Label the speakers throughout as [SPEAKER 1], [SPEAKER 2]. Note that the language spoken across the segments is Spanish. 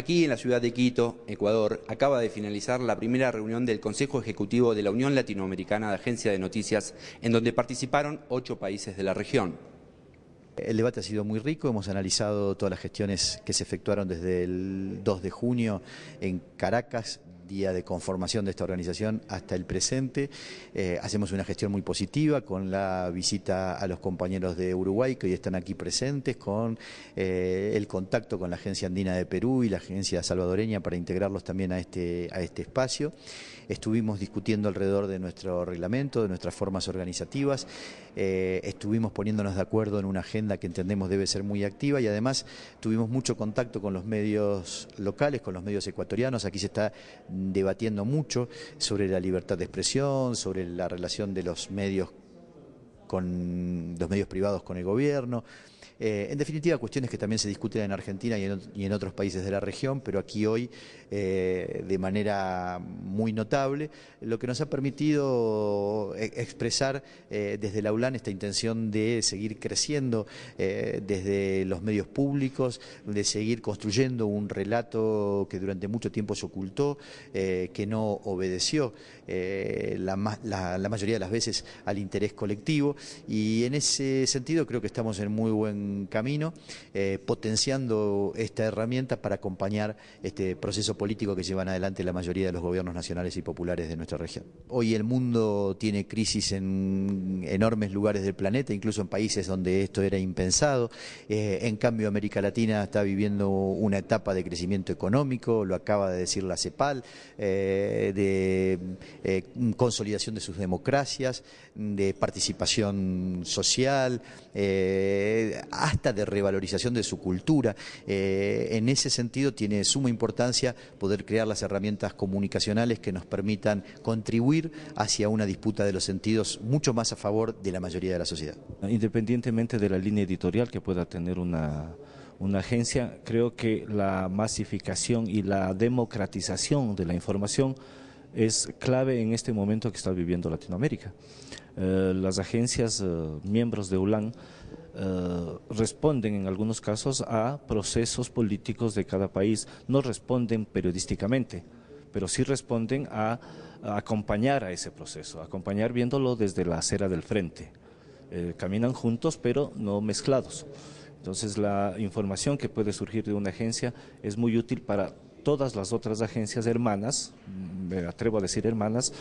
[SPEAKER 1] Aquí en la ciudad de Quito, Ecuador, acaba de finalizar la primera reunión del Consejo Ejecutivo de la Unión Latinoamericana de Agencia de Noticias, en donde participaron ocho países de la región. El debate ha sido muy rico, hemos analizado todas las gestiones que se efectuaron desde el 2 de junio en Caracas, día de conformación de esta organización hasta el presente. Eh, hacemos una gestión muy positiva con la visita a los compañeros de Uruguay que hoy están aquí presentes, con eh, el contacto con la Agencia Andina de Perú y la Agencia Salvadoreña para integrarlos también a este, a este espacio. Estuvimos discutiendo alrededor de nuestro reglamento, de nuestras formas organizativas, eh, estuvimos poniéndonos de acuerdo en una agenda que entendemos debe ser muy activa y además tuvimos mucho contacto con los medios locales, con los medios ecuatorianos. Aquí se está debatiendo mucho sobre la libertad de expresión, sobre la relación de los medios con los medios privados, con el gobierno. Eh, en definitiva, cuestiones que también se discuten en Argentina y en, otros países de la región, pero aquí hoy eh, de manera muy notable, lo que nos ha permitido e-, expresar eh, desde la ULAN esta intención de seguir creciendo desde los medios públicos, de seguir construyendo un relato que durante mucho tiempo se ocultó, que no obedeció la mayoría de las veces al interés colectivo y en ese sentido creo que estamos en muy buen camino, eh, potenciando esta herramienta para acompañar este proceso político que llevan adelante la mayoría de los gobiernos nacionales y populares de nuestra región. Hoy el mundo tiene crisis en enormes lugares del planeta, incluso en países donde esto era impensado. Eh, en cambio, América Latina está viviendo una etapa de crecimiento económico, lo acaba de decir la CEPAL, eh, de consolidación de sus democracias, de participación social, eh, hasta de revalorización de su cultura. Eh, en ese sentido tiene suma importancia poder crear las herramientas comunicacionales que nos permitan contribuir hacia una disputa de los sentidos mucho más a favor de la mayoría de la sociedad. Independientemente
[SPEAKER 2] de la línea editorial que pueda tener una una agencia, creo que la masificación y la democratización de la información es clave en este momento que está viviendo Latinoamérica. Eh, las agencias, eh, miembros de ULAN, eh, responden en algunos casos a procesos políticos de cada país, no responden periodísticamente, pero sí responden a acompañar a ese proceso, acompañar viéndolo desde la acera del frente. caminan juntos, pero no mezclados. Entonces la información que puede surgir de una agencia es muy útil para todas las otras agencias hermanas, me atrevo a decir hermanas,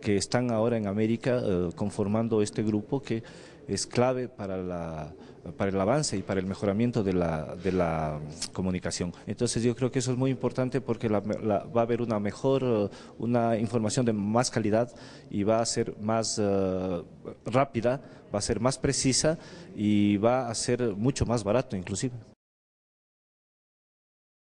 [SPEAKER 2] que están ahora en América eh, conformando este grupo que es clave para, la, para el avance y para el mejoramiento de la, de la mm, comunicación. Entonces yo creo que eso es muy importante porque va a haber una mejor, eh, una información de más calidad y va a ser más eh, rápida, va a ser más precisa y va a ser mucho más barato inclusive.